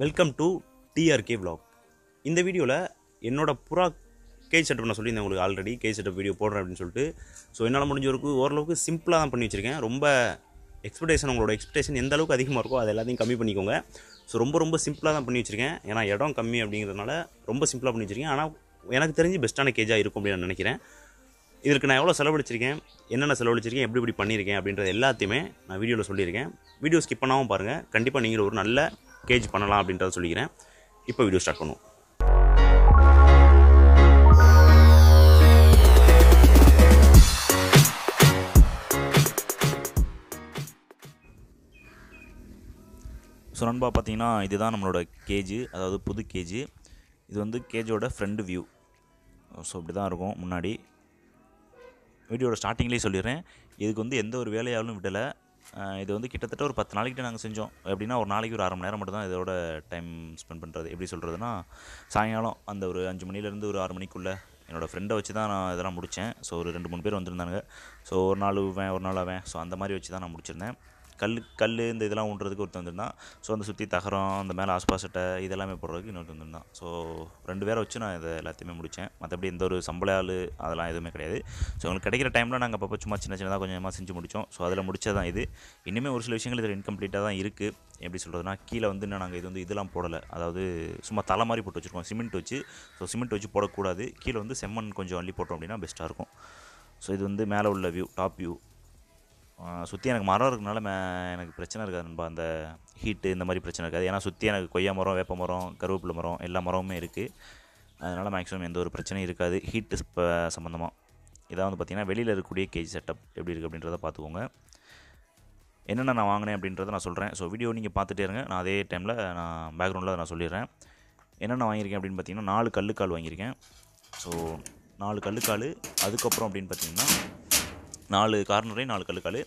welcome to TRK vlog இந்த வீடியோவில் என்னோடய புறா கேஜ் செட்டப் நான் சொல்லியிருந்தேன் உங்களுக்கு ஆல்ரெடி கேஜ் செட்டப் வீடியோ போடுறேன் அப்படின்னு சொல்லிட்டு ஸோ என்னால் முடிஞ்ச ஒரு ஓரளவுக்கு சிம்பிளாக தான் பண்ணி வச்சுருக்கேன் ரொம்ப எக்ஸ்பெக்டேஷன் உங்களோட எக்ஸ்பெக்டேஷன் எந்த அளவுக்கு அதிகமாக இருக்கோ அதை எல்லாத்தையும் கம்மி பண்ணிக்கோங்க ஸோ ரொம்ப ரொம்ப சிம்பிளாக தான் பண்ணி வச்சுருக்கேன் ஏன்னா இடம் கம்மி அப்படிங்கிறதுனால ரொம்ப சிம்பிளாக பண்ணி வச்சுருக்கேன் ஆனால் எனக்கு தெரிஞ்சு பெஸ்ட்டான கேஜாக இருக்கும் அப்படின்னு நான் நினைக்கிறேன் இதற்கு நான் எவ்வளோ செலவழிச்சிருக்கேன் என்னென்ன செலவழிச்சிருக்கேன் எப்படி இப்படி பண்ணியிருக்கேன் அப்படின்றது எல்லாத்தையுமே நான் வீடியோவில் சொல்லியிருக்கேன் வீடியோ ஸ்கிப் பண்ணாமல் பாருங்கள் கண்டிப்பாக நீங்கள் ஒரு நல்ல கேஜ் பண்ணலாம் அப்படின்றத சொல்லிக்கிறேன் இப்போ வீடியோ ஸ்டார்ட் பண்ணுவோம் ஸோ நண்பா பார்த்தீங்கன்னா இதுதான் நம்மளோட கேஜ் அதாவது புது கேஜ் இது வந்து கேஜோட ஃப்ரெண்டு வியூ ஸோ இப்படி தான் இருக்கும் முன்னாடி வீடியோட ஸ்டார்டிங்லேயே சொல்லிடுறேன் இதுக்கு வந்து எந்த ஒரு வேலையாலும் விடலை இது வந்து கிட்டத்தட்ட ஒரு பத்து நாளைக்கிட்ட நாங்கள் செஞ்சோம் எப்படின்னா ஒரு நாளைக்கு ஒரு அரை மணி நேரம் மட்டும் தான் இதோட டைம் ஸ்பெண்ட் பண்ணுறது எப்படி சொல்கிறதுனா சாயங்காலம் அந்த ஒரு அஞ்சு மணிலேருந்து ஒரு ஆறு மணிக்குள்ளே என்னோடய ஃப்ரெண்டை வச்சு தான் நான் இதெல்லாம் முடித்தேன் ஸோ ஒரு ரெண்டு மூணு பேர் வந்திருந்தாங்க ஸோ ஒரு நாள் இவன் ஒரு நாள் அவன் ஸோ அந்த மாதிரி வச்சு தான் நான் முடிச்சிருந்தேன் கல் கல் இந்த இதெல்லாம் ஊன்றதுக்கு ஒருத்தர் வந்திருந்தான் ஸோ அந்த சுற்றி தகரம் அந்த மேலே ஆஸ்பாசட்டை இதெல்லாமே போடுறதுக்கு இன்னொருத்தர் வந்திருந்தான் ஸோ ரெண்டு பேரை வச்சு நான் இதை எல்லாத்தையுமே முடித்தேன் மற்றபடி எந்த ஒரு சம்பள ஆள் அதெல்லாம் எதுவுமே கிடையாது ஸோ உங்களுக்கு கிடைக்கிற டைமில் நாங்கள் அப்பப்போ சும்மா சின்ன சின்னதாக கொஞ்சமாக செஞ்சு முடித்தோம் ஸோ அதில் முடித்தது தான் இது இனிமேல் ஒரு சில விஷயங்கள் இதில் இன்கம்ப்ளீட்டாக தான் இருக்குது எப்படி சொல்கிறதுனா கீழே வந்து இன்னும் நாங்கள் இது வந்து இதெல்லாம் போடலை அதாவது சும்மா தலை மாதிரி போட்டு வச்சுருக்கோம் சிமெண்ட் வச்சு ஸோ சிமெண்ட் வச்சு போடக்கூடாது கீழே வந்து செம்மண் கொஞ்சம் அள்ளி போட்டோம் அப்படின்னா பெஸ்ட்டாக இருக்கும் ஸோ இது வந்து மேலே உள்ள வியூ டாப் வியூ சுற்றி எனக்கு மரம் இருக்கனால எனக்கு பிரச்சனை இருக்காது நண்பா அந்த ஹீட்டு இந்த மாதிரி பிரச்சனை இருக்காது ஏன்னா சுற்றி எனக்கு கொய்யா மரம் வேப்ப மரம் கருவேப்பிலை மரம் எல்லா மரமுமே இருக்குது அதனால் மேக்ஸிமம் எந்த ஒரு பிரச்சனையும் இருக்காது ஹீட்டு சம்மந்தமாக இதான் வந்து பார்த்திங்கன்னா வெளியில் இருக்கக்கூடிய கேஜி செட்டப் எப்படி இருக்குது அப்படின்றத பார்த்துக்கோங்க என்னென்ன நான் வாங்கினேன் அப்படின்றத நான் சொல்கிறேன் ஸோ வீடியோ நீங்கள் பார்த்துட்டே இருங்க நான் அதே டைமில் நான் பேக்ரவுண்டில் நான் சொல்லிடுறேன் என்னென்ன வாங்கியிருக்கேன் அப்படின்னு பார்த்தீங்கன்னா நாலு கல்லுக்கால் வாங்கியிருக்கேன் ஸோ நாலு கல்லுக்கால் அதுக்கப்புறம் அப்படின்னு பார்த்தீங்கன்னா நாலு கார்னரையும் நாலு கல்லுக்காலு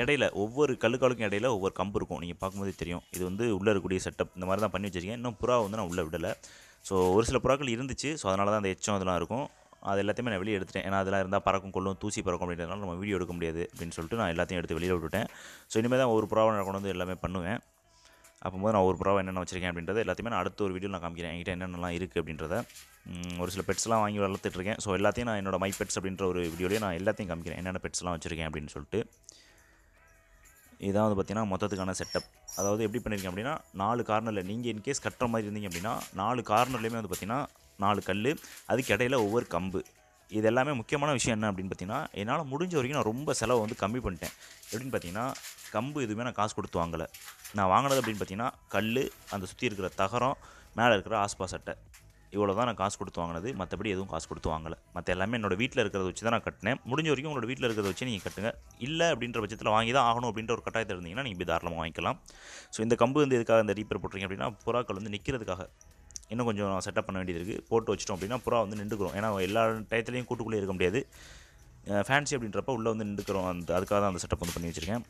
இடையில ஒவ்வொரு கல்லுக்காலுக்கும் இடையில ஒவ்வொரு கம்பு இருக்கும் நீங்கள் பார்க்கும்போதே தெரியும் இது வந்து உள்ளே இருக்கக்கூடிய செட்டப் இந்த மாதிரி தான் பண்ணி வச்சிருக்கேன் இன்னும் புறா வந்து நான் உள்ளே விடலை ஸோ ஒரு சில புறாக்கள் இருந்துச்சு ஸோ அதனால தான் அந்த எச்சம் அதெல்லாம் இருக்கும் அது எல்லாத்தையுமே நான் வெளியே எடுத்துட்டேன் ஏன்னா அதெல்லாம் இருந்தால் பறக்கும் கொள்ளும் தூசி பறக்கும் அப்படின்றதுனால நம்ம வீடியோ எடுக்க முடியாது அப்படின்னு சொல்லிட்டு நான் எல்லாத்தையும் எடுத்து வெளியில் விட்டுட்டேன் ஸோ இனிமேல் தான் ஒரு புறாவை நான் கொண்டு வந்து எல்லாமே பண்ணுவேன் அப்போது நான் ஒரு ப்ராவை என்னென்ன வச்சுருக்கேன் அப்படின்றது எல்லாத்தையுமே நான் அடுத்த ஒரு வீடியோ நான் காமிக்கிறேன் என்கிட்ட என்னென்னலாம் இருக்குது அப்படின்றத ஒரு சில பெட்ஸ்லாம் வாங்கி வளர்த்துட்ருக்கேன் ஸோ எல்லாத்தையும் நான் என்னோட மை பெட்ஸ் அப்படின்ற ஒரு வீடியோலேயே நான் எல்லாத்தையும் காமிக்கிறேன் என்னென்ன பெட்ஸ்லாம் வச்சுருக்கேன் அப்படின்னு சொல்லிட்டு இதான் வந்து பார்த்திங்கன்னா மொத்தத்துக்கான செட்டப் அதாவது எப்படி பண்ணியிருக்கேன் அப்படின்னா நாலு கார்னரில் நீங்கள் இன்கேஸ் கட்டுற மாதிரி இருந்தீங்க அப்படின்னா நாலு கார்னர்லேயுமே வந்து பார்த்திங்கன்னா நாலு கல் அதுக்கு இடையில் ஒவ்வொரு கம்பு இது எல்லாமே முக்கியமான விஷயம் என்ன அப்படின்னு பார்த்தீங்கன்னா என்னால் முடிஞ்ச வரைக்கும் நான் ரொம்ப செலவை வந்து கம்மி பண்ணிட்டேன் எப்படின்னு பார்த்தீங்கன்னா கம்பு எதுவுமே நான் காசு கொடுத்து வாங்கலை நான் வாங்கினது அப்படின்னு பார்த்தீங்கன்னா கல் அந்த சுற்றி இருக்கிற தகரம் மேலே இருக்கிற ஆஸ்பா சட்டை இவ்வளோ தான் நான் காசு கொடுத்து வாங்கினது மற்றபடி எதுவும் காசு கொடுத்து வாங்கலை மற்ற எல்லாமே என்னோடய வீட்டில் இருக்கிறத வச்சு தான் நான் கட்டினேன் முடிஞ்ச வரைக்கும் உங்களோட வீட்டில் இருக்கிறத வச்சு நீங்கள் கட்டுங்க இல்லை அப்படின்ற பட்சத்தில் வாங்கி தான் ஆகணும் அப்படின்ற ஒரு கட்டாயத்தில் இருந்தீங்கன்னா நீங்கள் தாராளமாக வாங்கிக்கலாம் ஸோ இந்த கம்பு வந்து எதுக்காக இந்த ரீப்பேர் போட்டுறீங்க அப்படின்னா புறாக்கள் வந்து நிற்கிறதுக்காக இன்னும் கொஞ்சம் செட்டப் பண்ண வேண்டியது இருக்குது போட்டு வச்சிட்டோம் அப்படின்னா புறா வந்து நின்றுக்கிறோம் ஏன்னா எல்லா டயத்துலேயும் கூட்டுக்குள்ளே இருக்க முடியாது ஃபேன்சி அப்படின்றப்ப உள்ளே வந்து நின்றுக்கிறோம் அந்த அதுக்காக தான் அந்த செட்டப் வந்து பண்ணி வச்சுருக்கேன்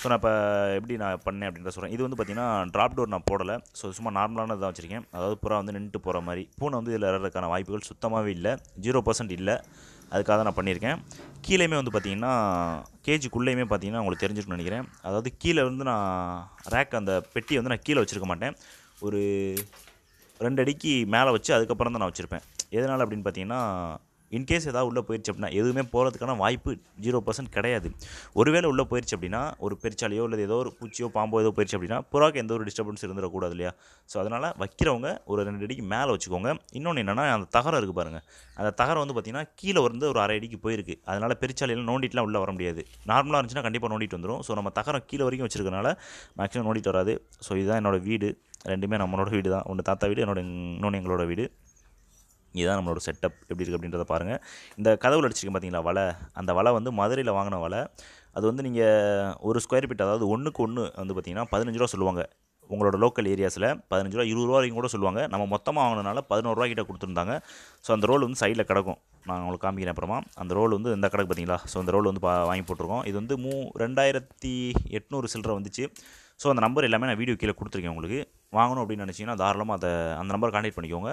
ஸோ நான் இப்போ எப்படி நான் பண்ணேன் அப்படின்றத சொல்கிறேன் இது வந்து பார்த்திங்கன்னா ட்ராப் டோர் நான் போடலை ஸோ சும்மா நார்மலான தான் வச்சுருக்கேன் அதாவது புறா வந்து நின்றுட்டு போகிற மாதிரி பூனை வந்து இதில் வர்றதுக்கான வாய்ப்புகள் சுத்தமாகவே இல்லை ஜீரோ பர்சன்ட் இல்லை அதுக்காக தான் நான் பண்ணியிருக்கேன் கீழேயுமே வந்து பார்த்திங்கன்னா கேஜிக்குள்ளேயுமே பார்த்திங்கன்னா உங்களுக்கு தெரிஞ்சிருக்குன்னு நினைக்கிறேன் அதாவது கீழே வந்து நான் ரேக் அந்த பெட்டியை வந்து நான் கீழே வச்சுருக்க மாட்டேன் ஒரு ரெண்டு அடிக்கு மேலே வச்சு அதுக்கப்புறம் தான் நான் வச்சுருப்பேன் எதனால் அப்படின்னு பார்த்தீங்கன்னா இன்கேஸ் ஏதாவது உள்ளே போயிடுச்சு அப்படின்னா எதுவுமே போகிறதுக்கான வாய்ப்பு ஜீரோ பர்சன்ட் கிடையாது ஒருவேளை உள்ளே போயிடுச்சு அப்படின்னா ஒரு பெருச்சாலையோ இல்லை ஏதோ ஒரு பூச்சியோ பாம்போ ஏதோ போயிடுச்சு அப்படின்னா புறாக்கு எந்த ஒரு டிஸ்டர்பன்ஸ் இருந்துடக்கூடாது இல்லையா ஸோ அதனால் வைக்கிறவங்க ஒரு ரெண்டு அடிக்கு மேலே வச்சுக்கோங்க இன்னொன்று என்னென்னா அந்த தகரம் இருக்குது பாருங்கள் அந்த தகரம் வந்து பார்த்திங்கன்னா கீழே வந்து ஒரு அரை அடிக்கு போயிருக்கு அதனால் பெருச்சாலையில் நோண்டிட்டுலாம் உள்ளே வர முடியாது நார்மலாக இருந்துச்சுன்னா கண்டிப்பாக நோண்டிட்டு வந்துடும் ஸோ நம்ம தகரம் கீழே வரைக்கும் வச்சுருக்கனால மேக்ஸிமம் நோண்டிட்டு வராது ஸோ இதுதான் என்னோடய வீடு ரெண்டுமே நம்மளோட வீடு தான் ஒன்று தாத்தா வீடு என்னோட இன்னொன்று எங்களோட வீடு இதுதான் நம்மளோட செட்டப் எப்படி இருக்குது அப்படின்றத பாருங்கள் இந்த கதவு அடிச்சிருக்கேன் பார்த்தீங்களா வலை அந்த வலை வந்து மதுரையில் வாங்கின வலை அது வந்து நீங்கள் ஒரு ஸ்கொயர் ஃபீட் அதாவது ஒன்றுக்கு ஒன்று வந்து பார்த்தீங்கன்னா பதினஞ்சு ரூபா சொல்லுவாங்க உங்களோட லோக்கல் ஏரியாஸில் பதினஞ்சு ரூபா இருபது ரூபா வரைக்கும் கூட சொல்லுவாங்க நம்ம மொத்தமாக வாங்கினால பதினோரு ரூபா கிட்ட கொடுத்துருந்தாங்க ஸோ அந்த ரோல் வந்து சைடில் கிடக்கும் நான் உங்களுக்கு காமிக்கிறேன் அப்புறமா அந்த ரோல் வந்து இந்த கடைக்கு பார்த்தீங்களா ஸோ அந்த ரோல் வந்து பா வாங்கி போட்டிருக்கோம் இது வந்து மூ ரெண்டாயிரத்தி எட்நூறு சில்லரை வந்துச்சு ஸோ அந்த நம்பர் எல்லாமே நான் வீடியோ கீழே கொடுத்துருக்கேன் உங்களுக்கு வாங்கணும் அப்படின்னு நினச்சிங்கன்னா தாராளமாக அதை அந்த நம்பர் கான்டெக்ட் பண்ணிக்கோங்க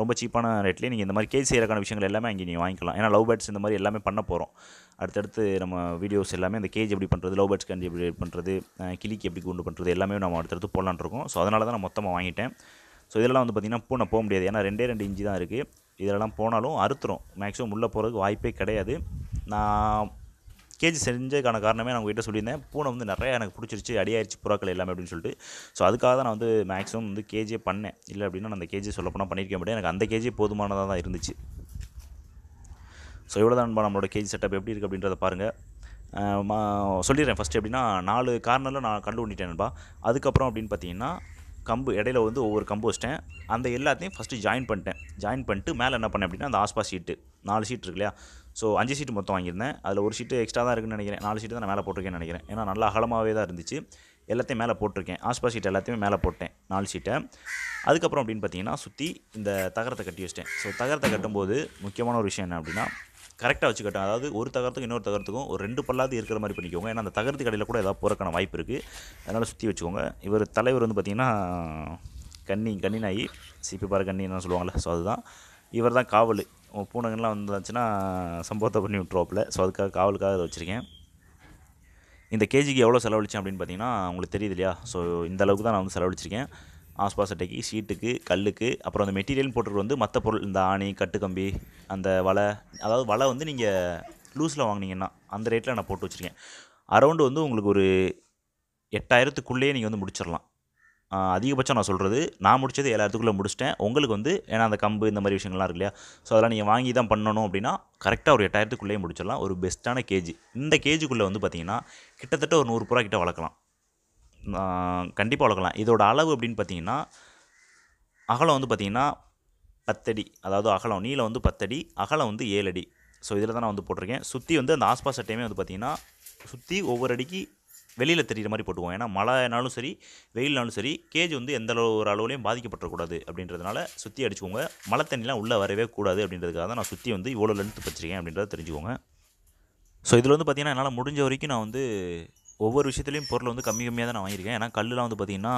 ரொம்ப சீப்பான ரேட்லேயே நீங்கள் இந்த மாதிரி கேஜ் செய்கிறக்கான விஷயங்கள் எல்லாமே அங்கே நீங்கள் வாங்கிக்கலாம் ஏன்னா லவ் பேர்ட்ஸ் இந்த மாதிரி எல்லாமே பண்ண போகிறோம் அடுத்தடுத்து நம்ம வீடியோஸ் எல்லாமே அந்த கேஜ் எப்படி பண்ணுறது லவ் பேர்ட்ஸ் கண்டி எப்படி பண்ணுறது கிளிக்கு எப்படி கொண்டு பண்ணுறது எல்லாமே நம்ம அடுத்தடுத்து போடலான் இருக்கோம் ஸோ அதனால தான் நான் மொத்தமாக வாங்கிட்டேன் ஸோ இதெல்லாம் வந்து பார்த்திங்கன்னா பூனை போக முடியாது ஏன்னா ரெண்டே ரெண்டு இஞ்சி தான் இருக்குது இதெல்லாம் போனாலும் அறுத்துரும் மேக்ஸிமம் உள்ளே போகிறதுக்கு வாய்ப்பே கிடையாது நான் கேஜி செஞ்சதுக்கான காரணமே நான் உங்ககிட்ட சொல்லியிருந்தேன் பூனை வந்து நிறையா எனக்கு பிடிச்சிருச்சு அடியாயிருச்சு புறாக்கள் எல்லாமே அப்படின்னு சொல்லிட்டு ஸோ அதுக்காக தான் நான் வந்து மேக்ஸிமம் வந்து கேஜியே பண்ணேன் இல்லை அப்படின்னா நான் அந்த கேஜியை சொல்லப்போனால் பண்ணியிருக்க மாட்டேன் எனக்கு அந்த கேஜி போதுமானதாக தான் இருந்துச்சு ஸோ இவ்வளோ தான் நம்மளோட கேஜி செட்டப் எப்படி இருக்குது அப்படின்றத பாருங்கள் சொல்லிடுறேன் ஃபஸ்ட்டு எப்படின்னா நாலு கார்னரில் நான் கண்டு ஒண்டிட்டேன்பா அதுக்கப்புறம் அப்படின்னு பார்த்தீங்கன்னா கம்பு இடையில வந்து ஒவ்வொரு கம்பு வச்சிட்டேன் அந்த எல்லாத்தையும் ஃபஸ்ட்டு ஜாயின் பண்ணிட்டேன் ஜாயின் பண்ணிட்டு மேலே என்ன பண்ணேன் அப்படின்னா அந்த ஆஸ்பா சீட்டு நாலு சீட் இருக்கு இல்லையா ஸோ அஞ்சு சீட்டு மொத்தம் வாங்கியிருந்தேன் அதில் ஒரு சீட்டு எக்ஸ்ட்ரா தான் இருக்குன்னு நினைக்கிறேன் நாலு சீட்டு தான் நான் மேலே போட்டிருக்கேன்னு நினைக்கிறேன் ஏன்னா நல்லா அகலமாகவே தான் இருந்துச்சு எல்லாத்தையும் மேலே போட்டிருக்கேன் ஆஸ்பா சீட் எல்லாத்தையுமே மேலே போட்டேன் நாலு சீட்டை அதுக்கப்புறம் அப்படின்னு பார்த்தீங்கன்னா சுற்றி இந்த தகரத்தை கட்டி வச்சிட்டேன் ஸோ தகரத்தை கட்டும்போது முக்கியமான ஒரு விஷயம் என்ன அப்படின்னா கரெக்டாக வச்சு கட்டும் அதாவது ஒரு தகரத்துக்கும் இன்னொரு தகரத்துக்கும் ஒரு ரெண்டு பல்லாவது இருக்கிற மாதிரி பண்ணிக்கோங்க ஏன்னா அந்த தகரத்து கடையில் கூட ஏதாவது போகிறக்கான வாய்ப்பு இருக்குது அதனால் சுற்றி வச்சுக்கோங்க இவர் தலைவர் வந்து பார்த்திங்கன்னா கன்னி நாய் சிபி பாரு கன்னின்னு சொல்லுவாங்கள்ல ஸோ அதுதான் இவர் தான் காவல் பூனைகள்லாம் வந்துச்சுன்னா சம்பவத்தை பண்ணி விட்ருவோப்பில் ஸோ அதுக்காக காவலுக்காக அதை வச்சுருக்கேன் இந்த கேஜிக்கு எவ்வளோ செலவழிச்சேன் அப்படின்னு பார்த்தீங்கன்னா உங்களுக்கு தெரியுது இல்லையா ஸோ இந்த அளவுக்கு தான் நான் வந்து செலவழிச்சிருக்கேன் ஆஸ்பாஸ் அட்டைக்கு ஷீட்டுக்கு கல்லுக்கு அப்புறம் அந்த மெட்டீரியல் போட்டுட்டு வந்து மற்ற பொருள் இந்த ஆணி கட்டுக்கம்பி அந்த வலை அதாவது வலை வந்து நீங்கள் லூஸில் வாங்கினீங்கன்னா அந்த ரேட்டில் நான் போட்டு வச்சுருக்கேன் அரௌண்டு வந்து உங்களுக்கு ஒரு எட்டாயிரத்துக்குள்ளேயே நீங்கள் வந்து முடிச்சிடலாம் அதிகபட்சம் நான் சொல்கிறது நான் முடித்தது எல்லாத்துக்குள்ளே முடிச்சிட்டேன் உங்களுக்கு வந்து ஏன்னா அந்த கம்பு இந்த மாதிரி விஷயங்கள்லாம் இருக்கு இல்லையா ஸோ அதெல்லாம் நீங்கள் வாங்கி தான் பண்ணணும் அப்படின்னா கரெக்டாக ஒரு எட்டாயிரத்துக்குள்ளேயே முடிச்சிடலாம் ஒரு பெஸ்ட்டான கேஜி இந்த கேஜிக்குள்ளே வந்து பார்த்திங்கன்னா கிட்டத்தட்ட ஒரு நூறுபா கிட்ட வளர்க்கலாம் கண்டிப்பாக வளர்க்கலாம் இதோட அளவு அப்படின்னு பார்த்தீங்கன்னா அகலம் வந்து பார்த்திங்கன்னா பத்தடி அதாவது அகலம் நீளம் வந்து பத்தடி அகலம் வந்து ஏழு அடி ஸோ இதில் தான் நான் வந்து போட்டிருக்கேன் சுற்றி வந்து அந்த ஆஸ்பாஸ் சட்டையுமே வந்து பார்த்திங்கன்னா சுற்றி ஒவ்வொரு அடிக்கு வெளியில் தெரிகிற மாதிரி போட்டுவோம் ஏன்னா மழைனாலும் சரி வெயில்னாலும் சரி கேஜ் வந்து எந்த அளவு ஒரு அளவுலையும் பாதிக்கப்பட்டக்கூடாது அப்படின்றதுனால சுற்றி அடிச்சுக்கோங்க மழை தண்ணிலாம் உள்ளே வரவே கூடாது அப்படின்றதுக்காக தான் நான் சுற்றி வந்து இவ்வளோ லென்த்து வச்சுருக்கேன் அப்படின்றத தெரிஞ்சுக்கோங்க ஸோ இதில் வந்து பார்த்திங்கன்னா என்னால் முடிஞ்ச வரைக்கும் நான் வந்து ஒவ்வொரு விஷயத்துலையும் பொருள் வந்து கம்மி கம்மியாக தான் நான் வாங்கியிருக்கேன் ஏன்னா கல்லுலாம் வந்து பார்த்திங்கன்னா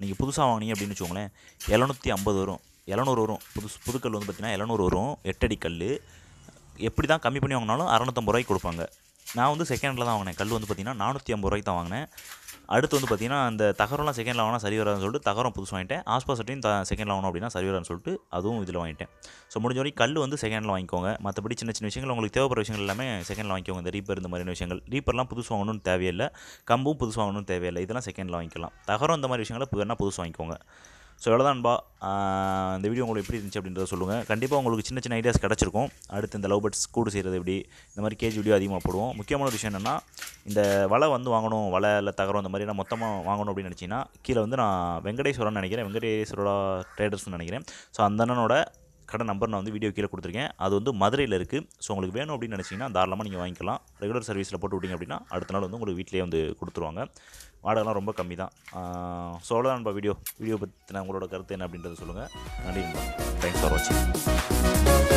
நீங்கள் புதுசாக வாங்கினீங்க அப்படின்னு வச்சுக்கோங்களேன் எழுநூற்றி ஐம்பது வரும் எழுநூறு வரும் புதுசு புதுக்கல் வந்து பார்த்திங்கன்னா எழுநூறு வரும் எட்டடி கல் எப்படி தான் கம்மி பண்ணி வாங்கினாலும் அறநூற்றம்பது ரூபாய்க்கு கொடுப்பாங்க நான் வந்து செகண்டில் தான் வாங்கினேன் கல் வந்து பார்த்தீங்கன்னா நானூற்றி ஐம்பது ரூபாய்க்கு தான் வாங்கினேன் அடுத்து வந்து பார்த்திங்கன்னா அந்த தகரம்லாம் செகண்டில் வாங்கினா சரி வரான்னு சொல்லிட்டு தகரம் புதுசு வாங்கிட்டேன் ஆஸ்பா சட்டையும் செகண்டில் வாங்கணும் அப்படின்னா சரி வரான்னு சொல்லிட்டு அதுவும் இதில் வாங்கிட்டேன் ஸோ முடிஞ்ச வரைக்கும் கல் வந்து செகண்டில் வாங்கிக்கோங்க மற்றபடி சின்ன சின்ன விஷயங்கள் உங்களுக்கு தேவைப்படுற விஷயங்கள் எல்லாமே செகண்டில் வாங்கிக்கோங்க இந்த ரீப்பர் இந்த மாதிரியான விஷயங்கள் ரீப்பர்லாம் புதுசு வாங்கணும்னு தேவையில்லை கம்பும் புதுசு வாங்கணும்னு தேவையில்லை இதெல்லாம் செகண்டில் வாங்கிக்கலாம் தகரம் இந்த மாதிரி விஷயங்களை வேணால் புதுசு வாங்கிக்கோங்க ஸோ எவ்வளோதான் அன்பா இந்த வீடியோ உங்களுக்கு எப்படி இருந்துச்சு அப்படின்றத சொல்லுங்கள் கண்டிப்பாக உங்களுக்கு சின்ன சின்ன ஐடியாஸ் கிடச்சிருக்கும் அடுத்து இந்த லவ் பேர்ட்ஸ் கூடு செய்கிறது எப்படி இந்த மாதிரி கேஜ் வீடியோ அதிகமாக போடுவோம் முக்கியமான விஷயம் என்னென்னா இந்த வலை வந்து வாங்கணும் வலை இல்லை தகரம் இந்த மாதிரி நான் மொத்தமாக வாங்கணும் அப்படின்னு நினச்சிங்கன்னா கீழே வந்து நான் வெங்கடேஸ்வரன் நினைக்கிறேன் வெங்கடேஸ்வரா ட்ரேடர்ஸ்னு நினைக்கிறேன் ஸோ அந்த அண்ணனோட கடை நம்பர் நான் வந்து வீடியோ கீழே கொடுத்துருக்கேன் அது வந்து மதுரையில் இருக்குது ஸோ உங்களுக்கு வேணும் அப்படின்னு நினச்சிங்கன்னா தாராளமாக நீங்கள் வாங்கிக்கலாம் ரெகுலர் சர்வீஸில் போட்டு விட்டிங்க அப்படின்னா அடுத்த நாள் வந்து உங்களுக்கு வீட்டிலேயே வந்து கொடுத்துருவாங்க வாடகைலாம் ரொம்ப கம்மி தான் ஸோ அவ்வளோ நண்பா வீடியோ வீடியோ பற்றின உங்களோட கருத்து என்ன அப்படின்றத சொல்லுங்கள் நன்றி தேங்க்ஸ் ஃபார் வாட்சிங்